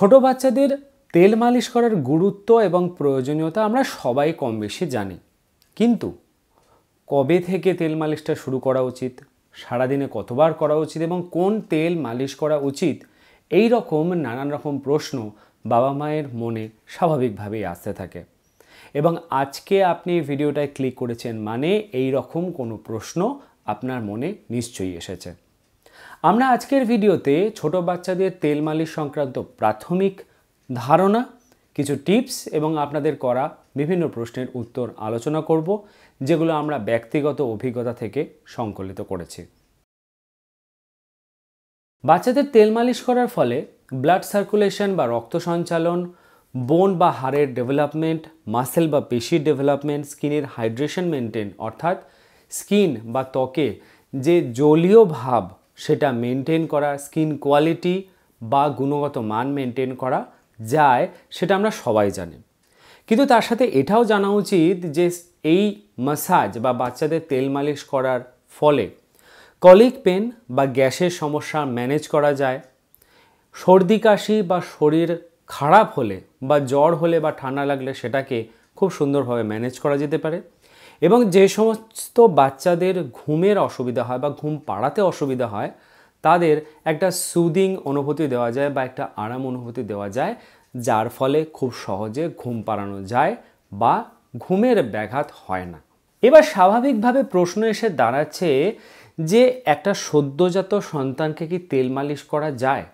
ছোট বাচ্চাদের তেল মালিশ করার গুরুত্ব এবং প্রয়োজনীয়তা আমরা সবাই কম বেশি জানি কিন্তু কবে থেকে তেল মালিশটা শুরু করা উচিত সারাদিনে কতবার করা উচিত এবং কোন তেল মালিশ করা উচিত এই রকম নানান রকম প্রশ্ন বাবা মায়ের মনে স্বাভাবিকভাবেই আসতে থাকে এবং আজকে আপনি ভিডিওটায় ক্লিক করেছেন মানে এই রকম কোনো প্রশ্ন আপনার মনে নিশ্চয়ই এসেছে আমরা আজকের ভিডিওতে ছোট বাচ্চাদের তেল মালিশ সংক্রান্ত প্রাথমিক ধারণা কিছু টিপস এবং আপনাদের করা বিভিন্ন প্রশ্নের উত্তর আলোচনা করব যেগুলো আমরা ব্যক্তিগত অভিজ্ঞতা থেকে সংকলিত করেছি বাচ্চাদের তেল মালিশ করার ফলে ব্লাড সার্কুলেশন বা রক্ত সঞ্চালন বোন বা হাড়ের ডেভেলপমেন্ট মাসেল বা পেশির ডেভেলপমেন্ট স্কিনের হাইড্রেশন মেনটেন অর্থাৎ স্কিন বা ত্বকে যে জলীয় ভাব সেটা মেনটেন করা স্কিন কোয়ালিটি বা গুণগত মান মেনটেন করা যায় সেটা আমরা সবাই জানি কিন্তু তার সাথে এটাও জানা উচিত যে এই মাসাজ বা বাচ্চাদের তেল মালিশ করার ফলে কলিক পেন বা গ্যাসের সমস্যা ম্যানেজ করা যায় সর্দি কাশি বা শরীর খারাপ হলে বা জ্বর হলে বা ঠান্ডা লাগলে সেটাকে খুব সুন্দরভাবে ম্যানেজ করা যেতে পারে এবং যে সমস্ত বাচ্চাদের ঘুমের অসুবিধা হয় বা ঘুম পাড়াতে অসুবিধা হয় তাদের একটা সুদিং অনুভূতি দেওয়া যায় বা একটা আরাম অনুভূতি দেওয়া যায় যার ফলে খুব সহজে ঘুম পাড়ানো যায় বা ঘুমের ব্যাঘাত হয় না এবার স্বাভাবিকভাবে প্রশ্ন এসে দাঁড়াচ্ছে যে একটা সদ্যজাত সন্তানকে কি তেল মালিশ করা যায়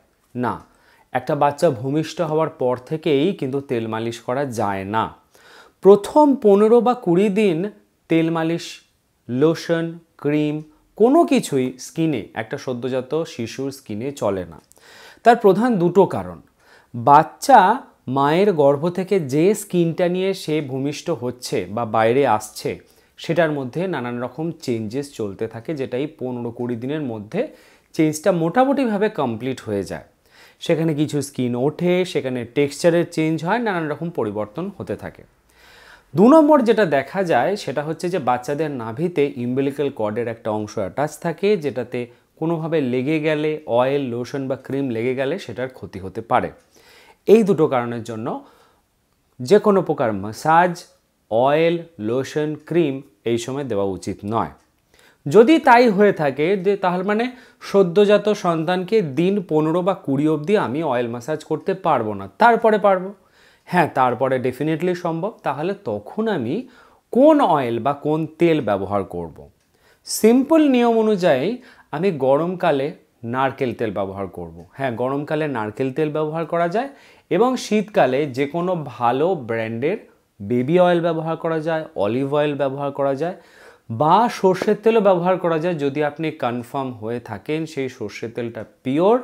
না একটা বাচ্চা ভূমিষ্ঠ হওয়ার পর থেকেই কিন্তু তেল মালিশ করা যায় না প্রথম পনেরো বা কুড়ি দিন তেল মালিশ লোশন ক্রিম কোনো কিছুই স্কিনে একটা সদ্যজাত শিশুর স্কিনে চলে না তার প্রধান দুটো কারণ বাচ্চা মায়ের গর্ভ থেকে যে স্কিনটা নিয়ে সে ভূমিষ্ঠ হচ্ছে বা বাইরে আসছে সেটার মধ্যে নানান রকম চেঞ্জেস চলতে থাকে যেটা এই পনেরো কুড়ি দিনের মধ্যে চেঞ্জটা মোটামুটিভাবে কমপ্লিট হয়ে যায় সেখানে কিছু স্কিন ওঠে সেখানে টেক্সচারের চেঞ্জ হয় নানান রকম পরিবর্তন হতে থাকে দু নম্বর যেটা দেখা যায় সেটা হচ্ছে যে বাচ্চাদের নাভিতে ইম্বেলিক্যাল কর্ডের একটা অংশ অ্যাটাচ থাকে যেটাতে কোনোভাবে লেগে গেলে অয়েল লোশন বা ক্রিম লেগে গেলে সেটার ক্ষতি হতে পারে এই দুটো কারণের জন্য যে কোনো প্রকার মাসাজ অয়েল লোশন ক্রিম এই সময় দেওয়া উচিত নয় যদি তাই হয়ে থাকে যে তাহলে মানে সদ্যজাত সন্তানকে দিন পনেরো বা কুড়ি অবধি আমি অয়েল মাসাজ করতে পারবো না তারপরে পারবো হ্যাঁ তারপরে ডেফিনেটলি সম্ভব তাহলে তখন আমি কোন অয়েল বা কোন তেল ব্যবহার করব। সিম্পল নিয়ম অনুযায়ী আমি গরমকালে নারকেল তেল ব্যবহার করব। হ্যাঁ গরমকালে নারকেল তেল ব্যবহার করা যায় এবং শীতকালে যে কোনো ভালো ব্র্যান্ডের বেবি অয়েল ব্যবহার করা যায় অলিভ অয়েল ব্যবহার করা যায় বা সর্ষের তেলও ব্যবহার করা যায় যদি আপনি কনফার্ম হয়ে থাকেন সেই সর্ষের তেলটা পিওর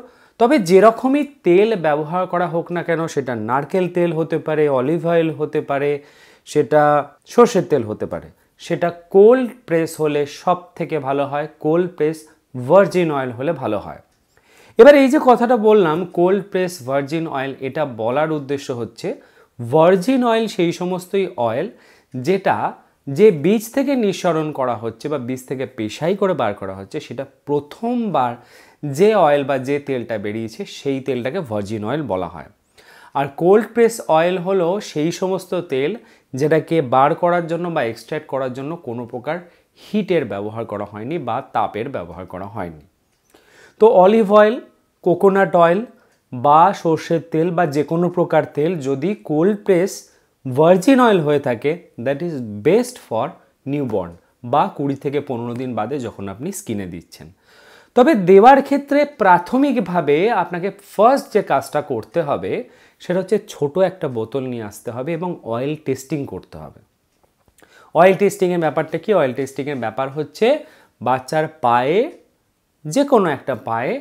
তবে যেরকমই তেল ব্যবহার করা হোক না কেন সেটা নারকেল তেল হতে পারে অলিভ অয়েল হতে পারে সেটা সর্ষের তেল হতে পারে সেটা কোল্ড প্রেস হলে সব থেকে ভালো হয় কোল্ড প্রেস ভার্জিন অয়েল হলে ভালো হয় এবার এই যে কথাটা বললাম কোল্ড প্রেস ভার্জিন অয়েল এটা বলার উদ্দেশ্য হচ্ছে ভার্জিন অয়েল সেই সমস্তই অয়েল যেটা যে বীজ থেকে নিঃসরণ করা হচ্ছে বা বীজ থেকে পেশাই করে বার করা হচ্ছে সেটা প্রথমবার যে অয়েল বা যে তেলটা বেরিয়েছে সেই তেলটাকে ভার্জিন অয়েল বলা হয় আর কোল্ড প্রেস অয়েল হলো সেই সমস্ত তেল যেটাকে বার করার জন্য বা এক্সট্র্যাক্ট করার জন্য কোনো প্রকার হিটের ব্যবহার করা হয়নি বা তাপের ব্যবহার করা হয়নি তো অলিভ অয়েল কোকোনাট অয়েল বা সর্ষের তেল বা যে কোনো প্রকার তেল যদি কোল্ড প্রেস ভার্জিন অয়েল হয়ে থাকে that is best for newborn বা কুড়ি থেকে পনেরো দিন বাদে যখন আপনি স্কিনে দিচ্ছেন তবে দেওয়ার ক্ষেত্রে প্রাথমিকভাবে আপনাকে ফার্স্ট যে কাজটা করতে হবে সেটা হচ্ছে ছোট একটা বোতল নিয়ে আসতে হবে এবং অয়েল টেস্টিং করতে হবে অয়েল টেস্টিংয়ের ব্যাপারটা কি অয়েল টেস্টিংয়ের ব্যাপার হচ্ছে বাচ্চার পায়ে যে কোনো একটা পায়ে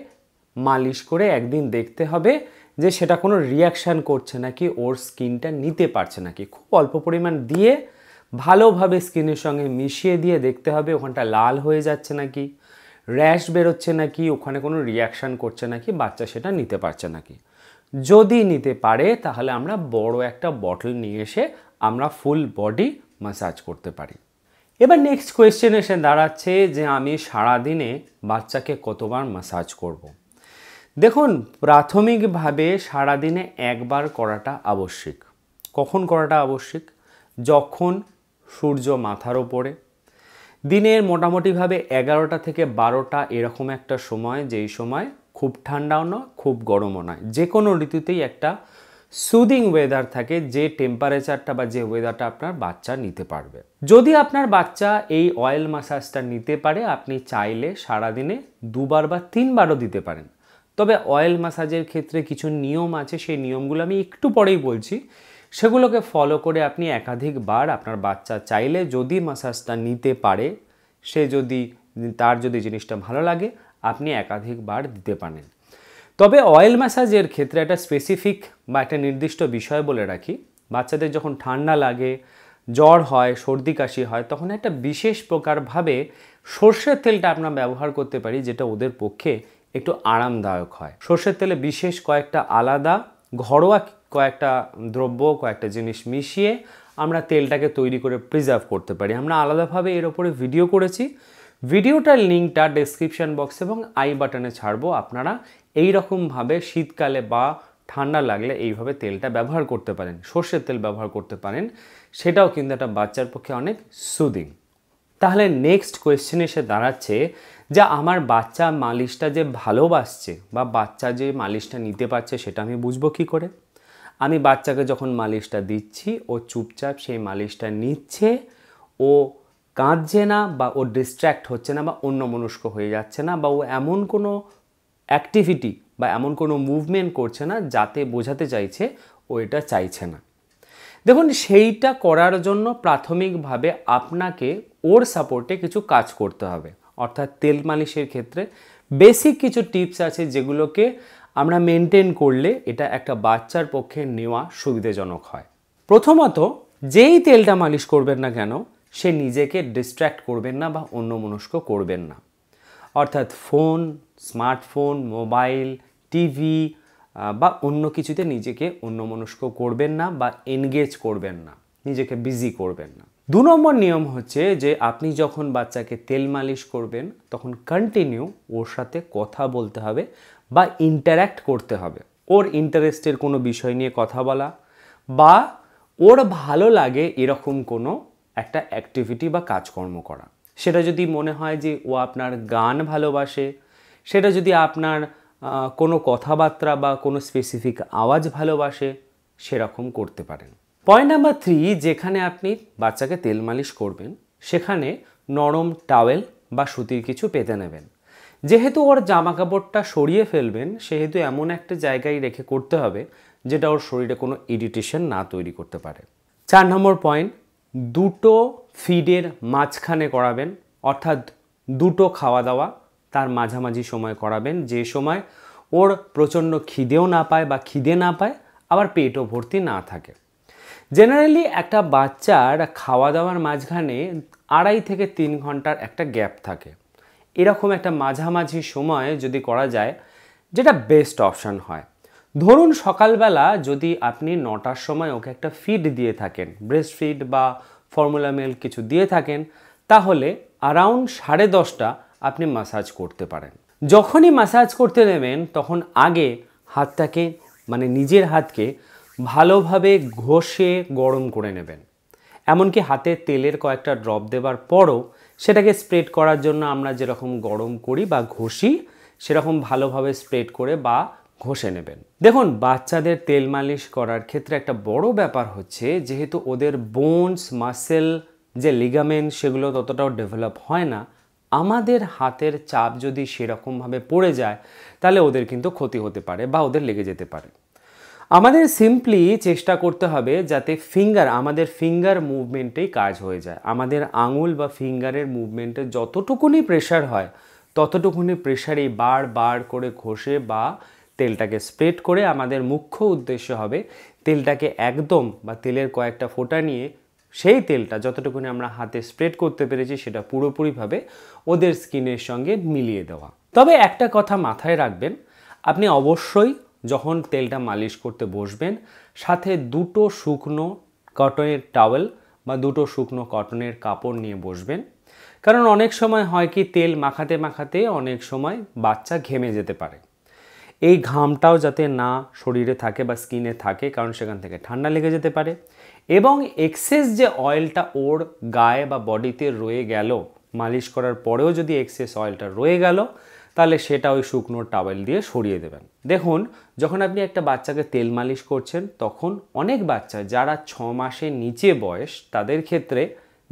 মালিশ করে একদিন দেখতে হবে যে সেটা কোনো রিয়াকশান করছে নাকি ওর স্কিনটা নিতে পারছে নাকি খুব অল্প পরিমাণ দিয়ে ভালোভাবে স্কিনের সঙ্গে মিশিয়ে দিয়ে দেখতে হবে ওখানটা লাল হয়ে যাচ্ছে নাকি র্যাশ বেরোচ্ছে নাকি ওখানে কোনো রিয়াকশান করছে নাকি বাচ্চা সেটা নিতে পারছে নাকি যদি নিতে পারে তাহলে আমরা বড় একটা বটল নিয়ে এসে আমরা ফুল বডি ম্যাসাজ করতে পারি এবার নেক্সট কোয়েশ্চেন এসে দাঁড়াচ্ছে যে আমি সারাদিনে বাচ্চাকে কতবার ম্যাসাজ করব। দেখুন প্রাথমিকভাবে সারাদিনে একবার করাটা আবশ্যিক কখন করাটা আবশ্যিক যখন সূর্য মাথার ওপরে দিনের মোটামুটিভাবে এগারোটা থেকে বারোটা এরকম একটা সময় যেই সময় খুব ঠান্ডাও নয় খুব গরমও নয় যে কোনো ঋতুতেই একটা সুদিং ওয়েদার থাকে যে টেম্পারেচারটা বা যে ওয়েদারটা আপনার বাচ্চা নিতে পারবে যদি আপনার বাচ্চা এই অয়েল মাসাজটা নিতে পারে আপনি চাইলে সারাদিনে দুবার বা তিনবারও দিতে পারেন তবে অয়েল মাসাজের ক্ষেত্রে কিছু নিয়ম আছে সেই নিয়মগুলো আমি একটু পরেই বলছি সেগুলোকে ফলো করে আপনি একাধিকবার আপনার বাচ্চা চাইলে যদি মাসাজটা নিতে পারে সে যদি তার যদি জিনিসটা ভালো লাগে আপনি একাধিকবার দিতে পারেন তবে অয়েল ম্যাসাজের ক্ষেত্রে একটা স্পেসিফিক বা একটা নির্দিষ্ট বিষয় বলে রাখি বাচ্চাদের যখন ঠান্ডা লাগে জ্বর হয় সর্দি কাশি হয় তখন একটা বিশেষ প্রকারভাবে সর্ষের তেলটা আমরা ব্যবহার করতে পারি যেটা ওদের পক্ষে একটু আরামদায়ক হয় সর্ষের তেলে বিশেষ কয়েকটা আলাদা ঘরোয়া কয়েকটা দ্রব্য কয়েকটা জিনিস মিশিয়ে আমরা তেলটাকে তৈরি করে প্রিজার্ভ করতে পারি আমরা আলাদাভাবে এর ওপরে ভিডিও করেছি ভিডিওটার লিঙ্কটা ডেসক্রিপশান বক্স এবং আই বাটনে ছাড়বো আপনারা এই রকমভাবে শীতকালে বা ঠান্ডা লাগলে এইভাবে তেলটা ব্যবহার করতে পারেন সর্ষের তেল ব্যবহার করতে পারেন সেটাও কিন্তু একটা বাচ্চার পক্ষে অনেক সুদিং তাহলে নেক্সট কোয়েশ্চেন এসে দাঁড়াচ্ছে যে আমার বাচ্চা মালিশটা যে ভালোবাসছে বা বাচ্চা যে মালিশটা নিতে পারছে সেটা আমি বুঝবো কী করে আমি বাচ্চাকে যখন মালিশটা দিচ্ছি ও চুপচাপ সেই মালিশটা নিচ্ছে ও কাঁদছে না বা ও ডিস্ট্র্যাক্ট হচ্ছে না বা অন্য মনস্ক হয়ে যাচ্ছে না বা ও এমন কোনো অ্যাক্টিভিটি বা এমন কোনো মুভমেন্ট করছে না যাতে বোঝাতে চাইছে ও এটা চাইছে না দেখুন সেইটা করার জন্য প্রাথমিকভাবে আপনাকে ওর সাপোর্টে কিছু কাজ করতে হবে অর্থাৎ তেল মালিশের ক্ষেত্রে বেসিক কিছু টিপস আছে যেগুলোকে আমরা মেনটেন করলে এটা একটা বাচ্চার পক্ষে নেওয়া সুবিধাজনক হয় প্রথমত যেই তেলটা মালিশ করবেন না কেন সে নিজেকে ডিস্ট্র্যাক্ট করবেন না বা অন্যমনস্ক করবেন না অর্থাৎ ফোন স্মার্টফোন মোবাইল টিভি বা অন্য কিছুতে নিজেকে অন্যমনস্ক করবেন না বা এনগেজ করবেন না নিজেকে বিজি করবেন না দু নম্বর নিয়ম হচ্ছে যে আপনি যখন বাচ্চাকে তেল মালিশ করবেন তখন কন্টিনিউ ওর সাথে কথা বলতে হবে বা ইন্টারাক্ট করতে হবে ওর ইন্টারেস্টের কোনো বিষয় নিয়ে কথা বলা বা ওর ভালো লাগে এরকম কোনো একটা অ্যাক্টিভিটি বা কাজকর্ম করা সেটা যদি মনে হয় যে ও আপনার গান ভালোবাসে সেটা যদি আপনার কোনো কথাবার্তা বা কোনো স্পেসিফিক আওয়াজ ভালোবাসে সেরকম করতে পারেন পয়েন্ট নাম্বার থ্রি যেখানে আপনি বাচ্চাকে তেল মালিশ করবেন সেখানে নরম টাওয়েল বা সুতির কিছু পেতে নেবেন যেহেতু ওর জামা কাপড়টা সরিয়ে ফেলবেন সেহেতু এমন একটা জায়গায় রেখে করতে হবে যেটা ওর শরীরে কোনো ইরিটেশন না তৈরি করতে পারে চার নম্বর পয়েন্ট দুটো ফিডের মাঝখানে করাবেন অর্থাৎ দুটো খাওয়া দাওয়া তার মাঝামাঝি সময় করাবেন যে সময় ওর প্রচণ্ড খিদেও না পায় বা খিদে না পায় আবার পেটও ভর্তি না থাকে জেনারেলি একটা বাচ্চার খাওয়া দাওয়ার মাঝখানে আড়াই থেকে তিন ঘন্টার একটা গ্যাপ থাকে এরকম একটা মাঝামাঝি সময়ে যদি করা যায় যেটা বেস্ট অপশান হয় ধরুন সকালবেলা যদি আপনি নটার সময় ওকে একটা ফিড দিয়ে থাকেন ব্রেস্ট ফিড বা ফর্মুলা মিল্ক কিছু দিয়ে থাকেন তাহলে আরাউন্ড সাড়ে দশটা আপনি মাসাজ করতে পারেন যখনই মাসাজ করতে নেবেন তখন আগে হাতটাকে মানে নিজের হাতকে ভালোভাবে ঘষে গরম করে নেবেন এমনকি হাতে তেলের কয়েকটা ড্রপ দেবার পরও সেটাকে স্প্রেড করার জন্য আমরা যেরকম গরম করি বা ঘষি সেরকম ভালোভাবে স্প্রেড করে বা ঘষে নেবেন দেখুন বাচ্চাদের তেল মালিশ করার ক্ষেত্রে একটা বড় ব্যাপার হচ্ছে যেহেতু ওদের বোনস মাসেল যে লিগামেন্ট সেগুলো ততটাও ডেভেলপ হয় না আমাদের হাতের চাপ যদি সেরকমভাবে পড়ে যায় তাহলে ওদের কিন্তু ক্ষতি হতে পারে বা ওদের লেগে যেতে পারে আমাদের সিম্পলি চেষ্টা করতে হবে যাতে ফিঙ্গার আমাদের ফিঙ্গার মুভমেন্টেই কাজ হয়ে যায় আমাদের আঙুল বা ফিঙ্গারের মুভমেন্টে যতটুকুনি প্রেশার হয় ততটুকুনি প্রেশারে বার বার করে ঘষে বা তেলটাকে স্প্রেড করে আমাদের মুখ্য উদ্দেশ্য হবে তেলটাকে একদম বা তেলের কয়েকটা ফোঁটা নিয়ে সেই তেলটা যতটুকুনি আমরা হাতে স্প্রেড করতে পেরেছি সেটা পুরোপুরিভাবে ওদের স্কিনের সঙ্গে মিলিয়ে দেওয়া তবে একটা কথা মাথায় রাখবেন আপনি অবশ্যই যখন তেলটা মালিশ করতে বসবেন সাথে দুটো শুকনো কটনের টাওয়েল বা দুটো শুকনো কটনের কাপড় নিয়ে বসবেন কারণ অনেক সময় হয় কি তেল মাখাতে মাখাতে অনেক সময় বাচ্চা ঘেমে যেতে পারে এই ঘামটাও যাতে না শরীরে থাকে বা স্কিনে থাকে কারণ সেখান থেকে ঠান্ডা লেগে যেতে পারে এবং এক্সেস যে অয়েলটা ওর গায়ে বা বডিতে রয়ে গেল মালিশ করার পরেও যদি এক্সেস অয়েলটা রয়ে গেল তাহলে সেটা ওই শুকনো টাওয়েল দিয়ে সরিয়ে দেবেন দেখুন যখন আপনি একটা বাচ্চাকে তেল মালিশ করছেন তখন অনেক বাচ্চা যারা ছ মাসের নিচে বয়স তাদের ক্ষেত্রে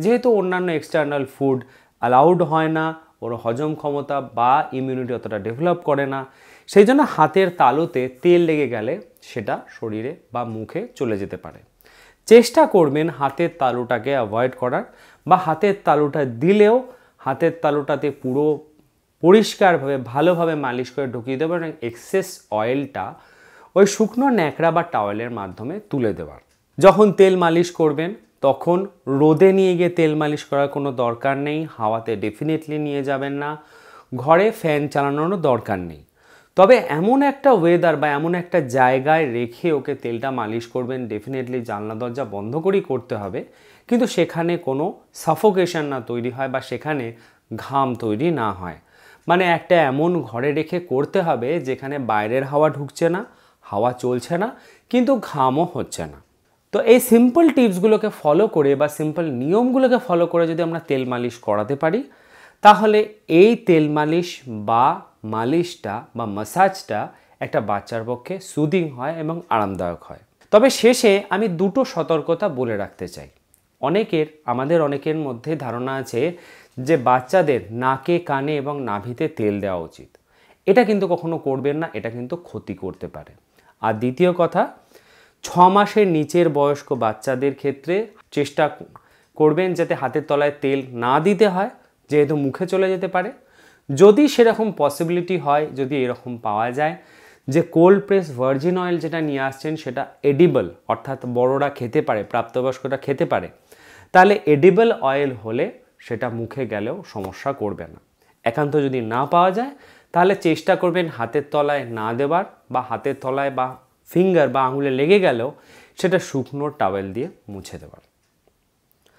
যেহেতু অন্যান্য এক্সটার্নাল ফুড অ্যালাউড হয় না ওর হজম ক্ষমতা বা ইমিউনিটি অতটা ডেভেলপ করে না সেই জন্য হাতের তালুতে তেল লেগে গেলে সেটা শরীরে বা মুখে চলে যেতে পারে চেষ্টা করবেন হাতের তালুটাকে অ্যাভয়েড করার বা হাতের তালুটা দিলেও হাতের তালুটাতে পুরো পরিষ্কারভাবে ভালোভাবে মালিশ করে ঢুকিয়ে দেবেন এবং এক্সেস অয়েলটা ওই শুকনো ন্যাকড়া বা টাওয়েলের মাধ্যমে তুলে দেওয়ার যখন তেল মালিশ করবেন তখন রোদে নিয়ে গিয়ে তেল মালিশ করার কোনো দরকার নেই হাওয়াতে ডেফিনেটলি নিয়ে যাবেন না ঘরে ফ্যান চালানোরও দরকার নেই তবে এমন একটা ওয়েদার বা এমন একটা জায়গায় রেখে ওকে তেলটা মালিশ করবেন ডেফিনেটলি জানলা দরজা বন্ধ করেই করতে হবে কিন্তু সেখানে কোনো সাফোকেশন না তৈরি হয় বা সেখানে ঘাম তৈরি না হয় মানে একটা এমন ঘরে রেখে করতে হবে যেখানে বাইরের হাওয়া ঢুকছে না হাওয়া চলছে না কিন্তু ঘামও হচ্ছে না তো এই সিম্পল টিপসগুলোকে ফলো করে বা সিম্পল নিয়মগুলোকে ফলো করে যদি আমরা তেল মালিশ করাতে পারি তাহলে এই তেল মালিশ বা মালিশটা বা মাসাজটা একটা বাচ্চার পক্ষে সুদিং হয় এবং আরামদায়ক হয় তবে শেষে আমি দুটো সতর্কতা বলে রাখতে চাই অনেকের আমাদের অনেকের মধ্যে ধারণা আছে যে বাচ্চাদের নাকে কানে এবং নাভিতে তেল দেওয়া উচিত এটা কিন্তু কখনো করবেন না এটা কিন্তু ক্ষতি করতে পারে আর দ্বিতীয় কথা ছ মাসের নিচের বয়স্ক বাচ্চাদের ক্ষেত্রে চেষ্টা করবেন যাতে হাতের তলায় তেল না দিতে হয় যেহেতু মুখে চলে যেতে পারে যদি সেরকম পসিবিলিটি হয় যদি এরকম পাওয়া যায় যে কোল্ড প্রেস ভার্জিন অয়েল যেটা নিয়ে আসছেন সেটা এডিবল অর্থাৎ বড়রা খেতে পারে প্রাপ্তবয়স্করা খেতে পারে তাহলে এডিবল অয়েল হলে সেটা মুখে গেলেও সমস্যা করবে না একান্ত যদি না পাওয়া যায় তাহলে চেষ্টা করবেন হাতের তলায় না দেবার বা হাতের তলায় বা ফিঙ্গার বা আঙুলে লেগে গেলেও সেটা শুকনো টাওয়েল দিয়ে মুছে দেওয়ার